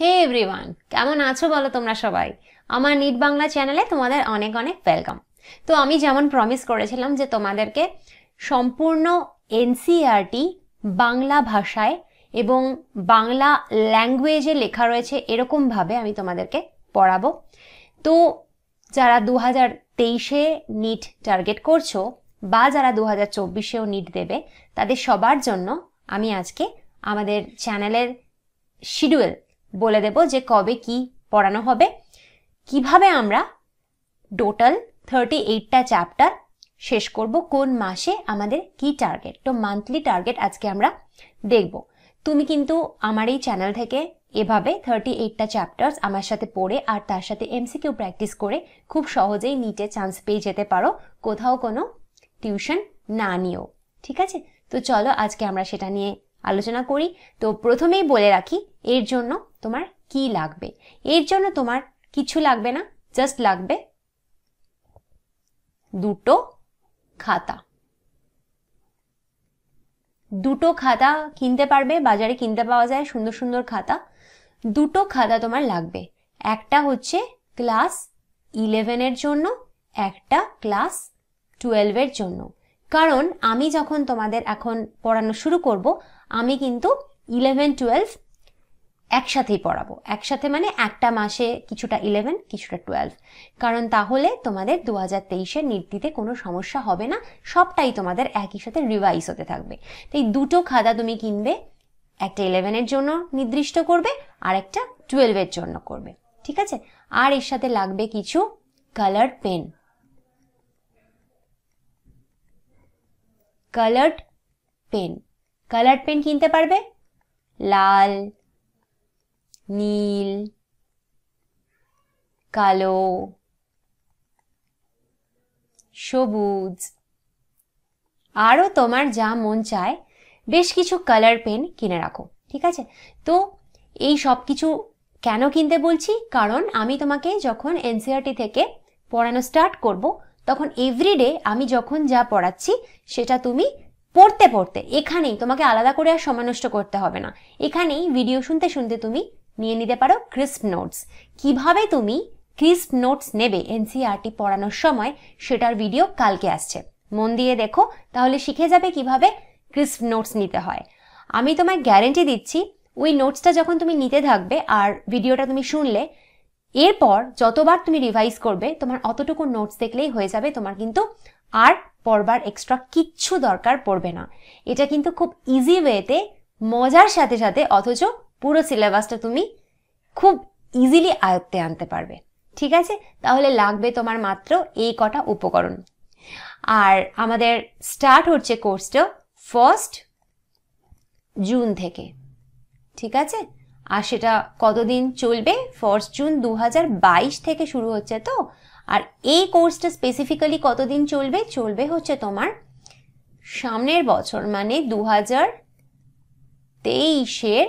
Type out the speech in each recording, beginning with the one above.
হে everyone কেমন আছো বলো তোমরা সবাই আমার নিট বাংলা চ্যানেলে তোমাদের অনেক অনেক ওয়েলকাম তো আমি যেমন প্রমিস করেছিলাম যে তোমাদেরকে সম্পূর্ণ এনসিআরটি e বাংলা ভাষায় এবং বাংলা ল্যাঙ্গুয়েজে লেখা রয়েছে এরকমভাবে আমি তোমাদেরকে পড়াবো তো যারা দু হাজার তেইশে নিট টার্গেট করছো বা যারা দু হাজার চব্বিশেও নিট দেবে তাদের সবার জন্য আমি আজকে আমাদের চ্যানেলের শিডিউল বলে দেব যে কবে কি পড়ানো হবে কিভাবে আমরা টোটাল থার্টি এইটটা চ্যাপ্টার শেষ করব কোন মাসে আমাদের কি টার্গেট তো মান্থলি টার্গেট আজকে আমরা দেখব তুমি কিন্তু আমার এই চ্যানেল থেকে এভাবে থার্টি এইটটা চ্যাপ্টার আমার সাথে পড়ে আর তার সাথে এমসিকিউ প্র্যাকটিস করে খুব সহজেই নিটে চান্স পেয়ে যেতে পারো কোথাও কোনো টিউশন না নিয়েও ঠিক আছে তো চলো আজকে আমরা সেটা নিয়ে আলোচনা করি তো প্রথমেই বলে রাখি এর জন্য তোমার কি লাগবে এর জন্য তোমার কিছু লাগবে না জাস্ট লাগবে দুটো খাতা দুটো খাতা কিনতে পারবে বাজারে কিনতে পাওয়া যায় সুন্দর সুন্দর খাতা দুটো খাতা তোমার লাগবে একটা হচ্ছে ক্লাস ইলেভেনের জন্য একটা ক্লাস টুয়েলভের জন্য কারণ আমি যখন তোমাদের এখন পড়ানো শুরু করব আমি কিন্তু ইলেভেন টুয়েলভ একসাথেই পড়াবো একসাথে মানে একটা মাসে কিছুটা ইলেভেন কিছুটা টুয়েলভ কারণ তাহলে তোমাদের দু হাজার তেইশের নিট দিতে কোনো সমস্যা হবে না সবটাই তোমাদের একই সাথে রিভাইজ হতে থাকবে তো এই দুটো খাদা তুমি কিনবে একটা ইলেভেনের জন্য নির্দিষ্ট করবে আর একটা টুয়েলভের জন্য করবে ঠিক আছে আর এর সাথে লাগবে কিছু colour pen coloured pen coloured pen কিনতে পারবে লাল নীল কালো সবুজ আরও তোমার যা মন চায় বেশ কিছু কালার পেন কিনে রাখো ঠিক আছে তো এই সব কিছু কেন কিনতে বলছি কারণ আমি তোমাকে যখন এনসিআরটি e থেকে পড়ানো স্টার্ট করব তখন এভরিডে আমি যখন যা পড়াচ্ছি সেটা তুমি পড়তে পড়তে এখানেই তোমাকে আলাদা করে আর সমানষ্ট করতে হবে না এখানেই ভিডিও শুনতে শুনতে তুমি নিয়ে নিতে পারো ক্রিস্প নোটস কিভাবে তুমি ক্রিস্প নোটস নেবে এনসিআরটি e পড়ানোর সময় সেটার ভিডিও কালকে আসছে মন দিয়ে দেখো তাহলে শিখে যাবে কিভাবে ক্রিস্প নোটস নিতে হয় আমি তোমায় গ্যারেন্টি দিচ্ছি ওই নোটসটা যখন তুমি নিতে থাকবে আর ভিডিওটা তুমি শুনলে এরপর যতবার তুমি রিভাইজ করবে তোমার অতটুকু নোটস দেখলেই হয়ে যাবে তোমার কিন্তু আর পড়বার এক্সট্রা কিচ্ছু দরকার পড়বে না এটা কিন্তু খুব ইজি ওয়েতে মজার সাথে সাথে অথচ পুরো সিলেবাসটা তুমি খুব ইজিলি আয়ত্তে আনতে পারবে ঠিক আছে তাহলে লাগবে তোমার মাত্র এই কটা উপকরণ আর আমাদের স্টার্ট হচ্ছে কোর্সটা ফার্স্ট জুন থেকে ঠিক আছে আর সেটা কতদিন চলবে ফার্স্ট জুন দু থেকে শুরু হচ্ছে তো আর এই কোর্সটা স্পেসিফিক্যালি কতদিন চলবে চলবে হচ্ছে তোমার সামনের বছর মানে দু হাজার তেইশের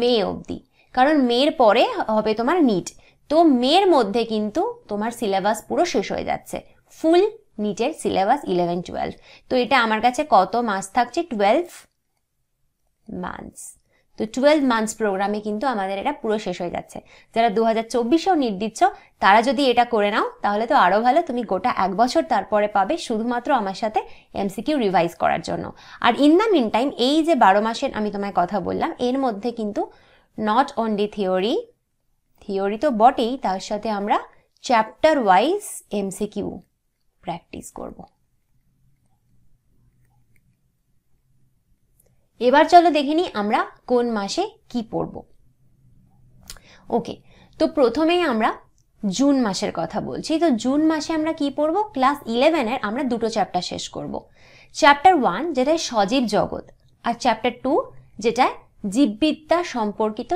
মে অবধি কারণ মের পরে হবে তোমার নিট তো মের মধ্যে কিন্তু তোমার সিলেবাস পুরো শেষ হয়ে যাচ্ছে ফুল নিটের সিলেবাস ইলেভেন টুয়েলভ তো এটা আমার কাছে কত মাস থাকছে টুয়েলভ মান্থস তো টুয়েলভ মান্থস প্রোগ্রামে কিন্তু আমাদের এটা পুরো শেষ হয়ে যাচ্ছে যারা দু হাজার চব্বিশেও নিট দিচ্ছ তারা যদি এটা করে নাও তাহলে তো আরও ভালো তুমি গোটা এক বছর তারপরে পাবে শুধুমাত্র আমার সাথে এমসিকিউ রিভাইজ করার জন্য আর ইন দ্য মিন টাইম এই যে বারো মাসের আমি তোমায় কথা বললাম এর মধ্যে কিন্তু নট অনলি থিওরি থিওরি তো বটেই তার সাথে আমরা চ্যাপ্টার ওয়াইজ এমসিকিউ প্র্যাকটিস করবো এবার চলো দেখে নিই আমরা কোন মাসে কি পড়ব ওকে তো প্রথমেই আমরা জুন মাসের কথা বলছি তো জুন মাসে আমরা কি পড়ব ক্লাস ইলেভেনের আমরা দুটো চ্যাপ্টার শেষ করব চ্যাপ্টার ওয়ান যেটায় সজীব জগৎ আর চ্যাপ্টার টু যেটায় জীববিদ্যা সম্পর্কিত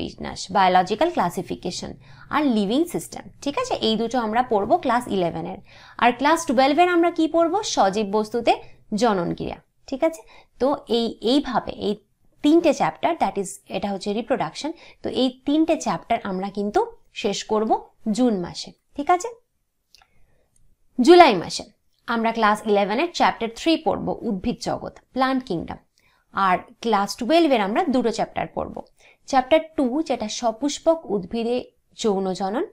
বিন্যাস বায়োলজিক্যাল ক্লাসিফিকেশন আর লিভিং সিস্টেম ঠিক আছে এই দুটো আমরা পড়বো ক্লাস ইলেভেনের আর ক্লাস টুয়েলভের আমরা কি পড়ব সজীব বস্তুতে জননক্রিয়া ঠিক আছে তো এই এইভাবে এই তিনটে চ্যাপ্টার দ্যাট ইজ এটা হচ্ছে রিপ্রোডাকশন তো এই তিনটে চ্যাপ্টার আমরা কিন্তু শেষ করব জুন মাসে ঠিক আছে জুলাই মাসে আমরা ক্লাস ইলেভেনের চ্যাপ্টার থ্রি পড়ব উদ্ভিদ জগৎ প্লান্ট কিংডম আর ক্লাস টুয়েলভের আমরা দুটো চ্যাপ্টার পড়ব চ্যাপ্টার টু যেটা সপুষ্পক উদ্ভিদে যৌন জনন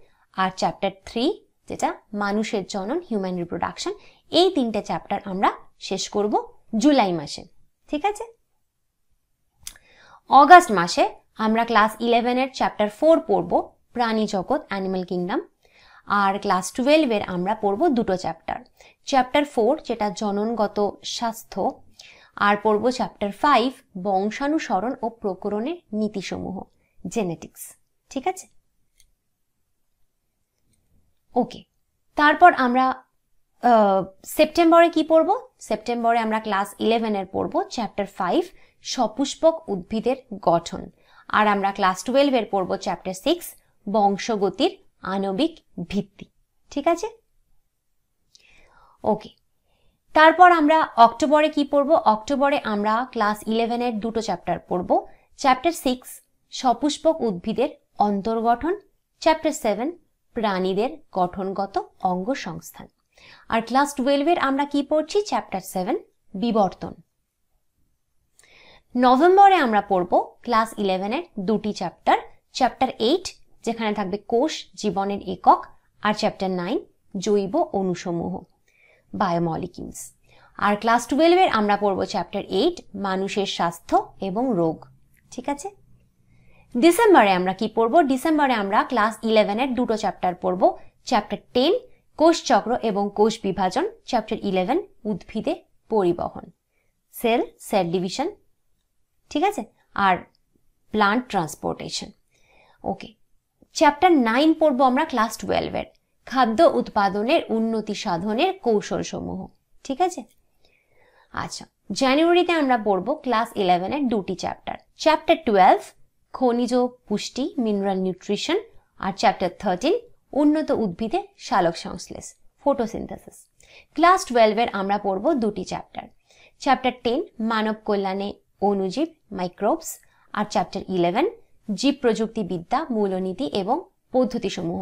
আর চ্যাপ্টার থ্রি যেটা মানুষের জনন হিউম্যান রিপ্রোডাকশন এই তিনটে চ্যাপ্টার আমরা শেষ করব জুলাই মাসে ঠিক আছে অগাস্ট মাসে আমরা ক্লাস ইলেভেনের চ্যাপ্টার ফোর পড়ব প্রাণী জগৎ অ্যানিমাল কিংডম আর ক্লাস টুয়েলভের আমরা পড়ব দুটো চ্যাপ্টার চ্যাপ্টার ফোর যেটা জননগত স্বাস্থ্য আর পড়ব চ্যাপ্টার ফাইভ বংশানুসরণ ও প্রকরণের নীতিসমূহ জেনেটিক্স ঠিক আছে ওকে তারপর আমরা সেপ্টেম্বরে কি পড়ব সেপ্টেম্বরে আমরা ক্লাস ইলেভেনের পড়ব চ্যাপ্টার ফাইভ সপুষ্পক উদ্ভিদের গঠন আর আমরা ক্লাস টুয়েলভের পড়ব চ্যাপ্টার সিক্স বংশগতির আণবিক ভিত্তি ঠিক আছে ওকে তারপর আমরা অক্টোবরে কি পড়ব অক্টোবরে আমরা ক্লাস ইলেভেনের দুটো চ্যাপ্টার পড়ব চ্যাপ্টার সিক্স সপুষ্পক উদ্ভিদের অন্তর্গঠন চ্যাপ্টার সেভেন প্রাণীদের গঠনগত অঙ্গ সংস্থান আর ক্লাস টুয়েলভের আমরা কি পড়ছি চ্যাপ্টার সেভেন বিবর্তন নভেম্বরে আমরা পড়ব ক্লাস ইলেভেনের দুটি চ্যাপ্টার চ্যাপ্টার এইট যেখানে থাকবে কোষ জীবনের একক আর চ্যাপ্টার নাইন জৈব অনুসমূহ বায়োমলিকিউলস আর ক্লাস টুয়েলভের আমরা পড়ব চ্যাপ্টার এইট মানুষের স্বাস্থ্য এবং রোগ ঠিক আছে ডিসেম্বরে আমরা কি পড়ব ডিসেম্বরে আমরা ক্লাস ইলেভেনের দুটো চ্যাপ্টার পড়ব চ্যাপ্টার টেন কোষচক্র এবং কোষ বিভাজন চ্যাপ্টার ইলেভেন উদ্ভিদে পরিবহন সেল সেল ডিভিশন ঠিক আছে আর plant transportation okay chapter nine পড়বো আমরা ক্লাস টুয়েলভের খাদ্য উৎপাদনের উন্নতি সাধনের কৌশলসমূহ ঠিক আছে আচ্ছা জানুয়ারিতে আমরা পড়বো ক্লাস ইলেভেনের দুটি চ্যাপ্টার চ্যাপ্টার টুয়েলভ খনিজ পুষ্টি মিনারেল নিউট্রিশন আর চ্যাপ্টার থার্টিন উন্নত উদ্ভিদে সালোক সংশ্লেষ ফটোসিনথেসিস ক্লাস টুয়েলভের আমরা পড়ব দুটি চ্যাপ্টার চ্যাপ্টার টেন মানব কল্যাণে অনুজীব মাইক্রোবস আর চ্যাপ্টার ইলেভেন জীব প্রযুক্তিবিদ্যা মূলনীতি এবং পদ্ধতিসমূহ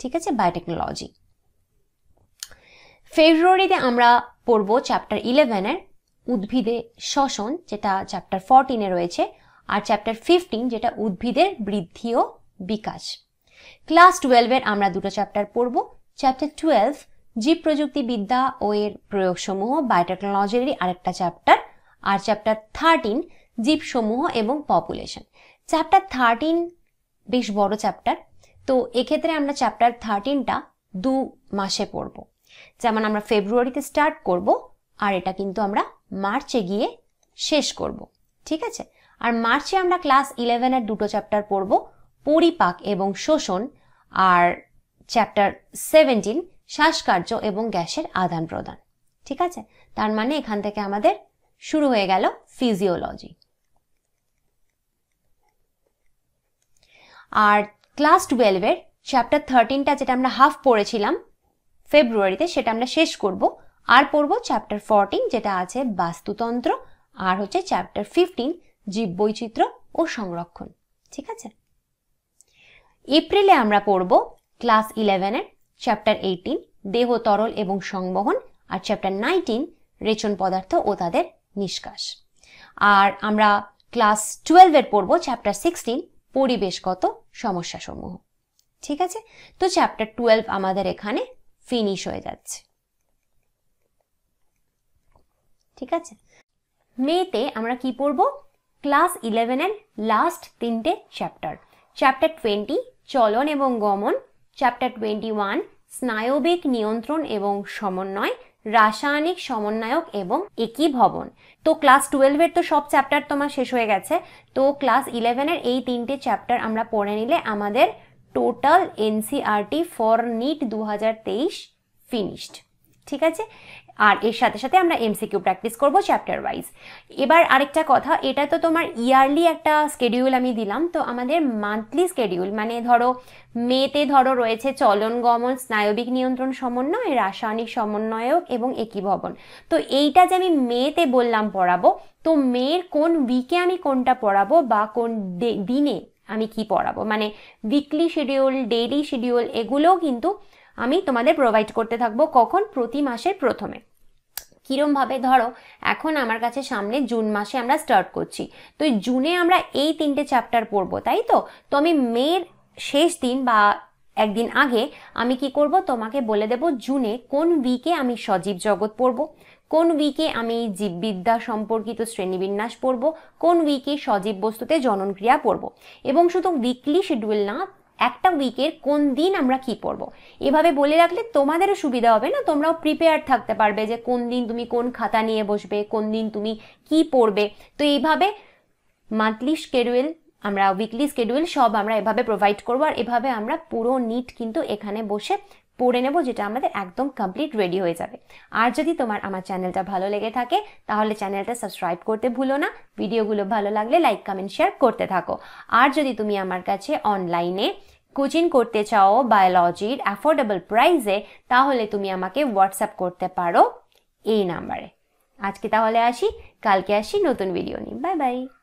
ঠিক আছে বায়োটেকনোলজি ফেব্রুয়ারিতে আমরা পড়ব চ্যাপ্টার ইলেভেনের উদ্ভিদে শ্বসন যেটা চ্যাপ্টার ফরটিনে রয়েছে আর চ্যাপ্টার ফিফটিন যেটা উদ্ভিদের বৃদ্ধি ও বিকাশ ক্লাস টুয়েলভের আমরা দুটো চ্যাপ্টার পড়ব চ্যাপ্টার টুয়েলভ জীব প্রযুক্তিবিদ্যা ও এর প্রয়োগসমূহ বায়োটেকনোলজিরই আরেকটা চ্যাপ্টার আর চ্যাপ্টার থার্টিন জীবসমূহ এবং পপুলেশন চ্যাপ্টার থার্টিন বেশ বড় চ্যাপ্টার তো এক্ষেত্রে আমরা চ্যাপ্টার থার্টিনটা দু মাসে পড়ব যেমন আমরা ফেব্রুয়ারিতে স্টার্ট করব আর এটা কিন্তু আমরা মার্চে গিয়ে শেষ করব ঠিক আছে আর মার্চে আমরা ক্লাস ইলেভেনের দুটো চ্যাপ্টার পড়বো পরিপাক এবং শোষণ আর চ্যাপ্টার সেভেন্টিন শ্বাসকার্য এবং গ্যাসের আদান প্রদান ঠিক আছে তার মানে এখান থেকে আমাদের শুরু হয়ে গেল ফিজিওলজি আর ক্লাস টুয়েলভের চ্যাপ্টার থার্টিনটা যেটা আমরা হাফ পড়েছিলাম ফেব্রুয়ারিতে সেটা আমরা শেষ করব আর পড়ব চ্যাপ্টার ফোরটিন যেটা আছে বাস্তুতন্ত্র আর হচ্ছে চ্যাপ্টার ফিফটিন জীববৈচিত্র্য ও সংরক্ষণ ঠিক আছে এপ্রিলে আমরা পড়ব ক্লাস ইলেভেনের চ্যাপ্টার এইটিন দেহ তরল এবং সংবহন আর চ্যাপ্টার নাইনটিন রেচন পদার্থ ও তাদের নিষ্কাশ আর আমরা ক্লাস টুয়েলভের পড়ব চ্যাপ্টার সিক্সটিন পরিবেশগত সমস্যাসমূহ ঠিক আছে তো চ্যাপ্টার টুয়েলভ আমাদের এখানে ফিনিশ হয়ে যাচ্ছে ঠিক আছে মেতে আমরা কি পড়ব ক্লাস ইলেভেনের লাস্ট তিনটে চ্যাপ্টার চ্যাপ্টার টোয়েন্টি চলন এবং গমন চ্যাপ্টার টোয়েন্টি ওয়ান স্নায়বিক নিয়ন্ত্রণ এবং সমন্বয় রাসায়নিক সমন্বয়ক এবং একই ভবন তো ক্লাস টুয়েলভের তো সব চ্যাপ্টার তোমার শেষ হয়ে গেছে তো ক্লাস ইলেভেনের এই তিনটে চ্যাপ্টার আমরা পড়ে নিলে আমাদের টোটাল এনসিআরটি ফর নিট দু ফিনিশড ঠিক আছে আর এর সাথে সাথে আমরা এমসিকিউ প্র্যাকটিস করব চ্যাপ্টার ওয়াইজ এবার আরেকটা কথা এটা তো তোমার ইয়ারলি একটা স্কেডিউল আমি দিলাম তো আমাদের মান্থলি স্কেডিউল মানে ধরো মেতে ধরো রয়েছে চলন গমন স্নায়বিক নিয়ন্ত্রণ সমন্বয় রাসায়নিক সমন্বয়ক এবং একীভবন তো এইটা যে আমি মেতে বললাম পড়াবো তো মেয়ের কোন উইকে আমি কোনটা পড়াবো বা কোন দিনে আমি কি পড়াবো মানে উইকলি শিডিউল ডেইলি শিডিউল এগুলোও কিন্তু আমি তোমাদের প্রোভাইড করতে থাকবো কখন প্রতি মাসের প্রথমে কীরমভাবে ধরো এখন আমার কাছে সামনে জুন মাসে আমরা স্টার্ট করছি তো জুনে আমরা এই তিনটে চ্যাপ্টার পড়বো তাই তো তো আমি মেয়ের শেষ দিন বা একদিন আগে আমি কি করব তোমাকে বলে দেব জুনে কোন উইকে আমি সজীব জগৎ পড়ব কোন উইকে আমি জীববিদ্যা সম্পর্কিত শ্রেণীবিন্যাস পড়ব কোন উইকে সজীব বস্তুতে জননক্রিয়া পড়ব এবং শুধু উইকলি শিডিউল না একটা উইকের কোন দিন আমরা কি পরবো এভাবে বলে রাখলে তোমাদেরও সুবিধা হবে না তোমরাও প্রিপেয়ার থাকতে পারবে যে কোন দিন তুমি কোন খাতা নিয়ে বসবে কোন দিন তুমি কি পড়বে তো এইভাবে মান্থলি স্কেডুয়েল আমরা উইকলি স্কেডুয়েল সব আমরা এভাবে প্রোভাইড করবো আর এভাবে আমরা পুরো নিট কিন্তু এখানে বসে পড়ে নেব যেটা আমাদের একদম কমপ্লিট রেডি হয়ে যাবে আর যদি তোমার আমার চ্যানেলটা ভালো লেগে থাকে তাহলে চ্যানেলটা সাবস্ক্রাইব করতে ভুলো না ভিডিওগুলো ভালো লাগলে লাইক কমেন্ট শেয়ার করতে থাকো আর যদি তুমি আমার কাছে অনলাইনে কোচিং করতে চাও বায়োলজির অ্যাফোর্ডেবল প্রাইসে তাহলে তুমি আমাকে হোয়াটসঅ্যাপ করতে পারো এই নাম্বারে আজকে তাহলে আসি কালকে আসি নতুন ভিডিও নিয়ে বাই বাই